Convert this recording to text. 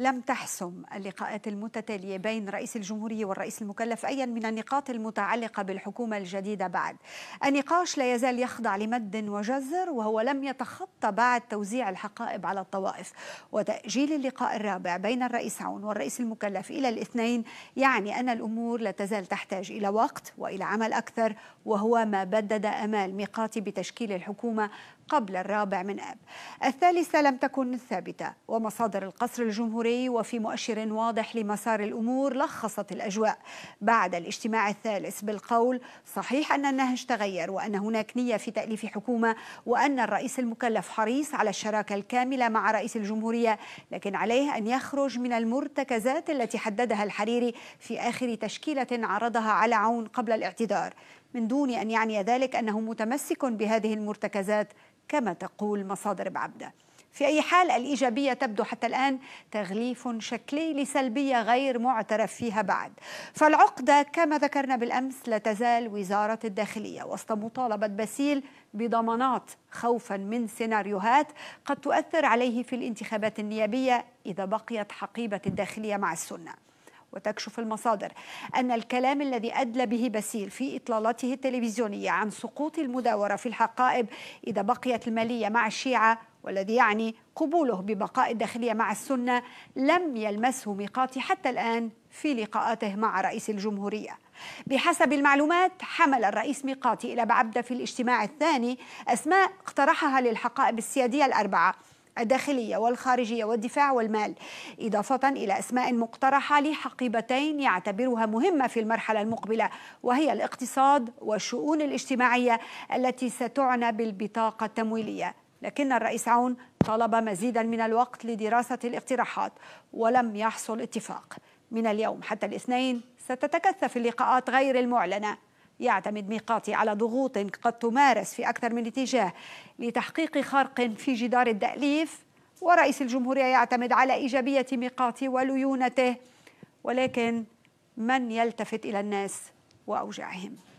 لم تحسم اللقاءات المتتالية بين رئيس الجمهورية والرئيس المكلف أيا من النقاط المتعلقة بالحكومة الجديدة بعد النقاش لا يزال يخضع لمد وجزر وهو لم يتخطى بعد توزيع الحقائب على الطوائف وتأجيل اللقاء الرابع بين الرئيس عون والرئيس المكلف إلى الاثنين يعني أن الأمور لا تزال تحتاج إلى وقت وإلى عمل أكثر وهو ما بدد أمال ميقاتي بتشكيل الحكومة قبل الرابع من آب الثالثة لم تكن ثابتة ومصادر القصر الجمهوري وفي مؤشر واضح لمسار الأمور لخصت الأجواء بعد الاجتماع الثالث بالقول صحيح أن النهج تغير وأن هناك نية في تأليف حكومة وأن الرئيس المكلف حريص على الشراكة الكاملة مع رئيس الجمهورية لكن عليه أن يخرج من المرتكزات التي حددها الحريري في آخر تشكيلة عرضها على عون قبل الاعتذار من دون أن يعني ذلك أنه متمسك بهذه المرتكزات كما تقول مصادر بعبده في أي حال الإيجابية تبدو حتى الآن تغليف شكلي لسلبية غير معترف فيها بعد فالعقدة كما ذكرنا بالأمس لا تزال وزارة الداخلية وسط مطالبة باسيل بضمانات خوفا من سيناريوهات قد تؤثر عليه في الانتخابات النيابية إذا بقيت حقيبة الداخلية مع السنة وتكشف المصادر أن الكلام الذي أدلى به باسيل في إطلالته التلفزيونية عن سقوط المداورة في الحقائب إذا بقيت المالية مع الشيعة والذي يعني قبوله ببقاء الداخلية مع السنة لم يلمسه ميقاتي حتى الآن في لقاءاته مع رئيس الجمهورية بحسب المعلومات حمل الرئيس ميقاتي إلى بعبدة في الاجتماع الثاني أسماء اقترحها للحقائب السيادية الأربعة الداخلية والخارجية والدفاع والمال إضافة إلى أسماء مقترحة لحقيبتين يعتبرها مهمة في المرحلة المقبلة وهي الاقتصاد والشؤون الاجتماعية التي ستعنى بالبطاقة التمويلية لكن الرئيس عون طلب مزيدا من الوقت لدراسة الاقتراحات ولم يحصل اتفاق من اليوم حتى الاثنين ستتكثف اللقاءات غير المعلنة يعتمد ميقاتي على ضغوط قد تمارس في أكثر من اتجاه لتحقيق خرق في جدار التأليف ورئيس الجمهورية يعتمد على إيجابية ميقاتي وليونته ولكن من يلتفت إلى الناس وأوجاعهم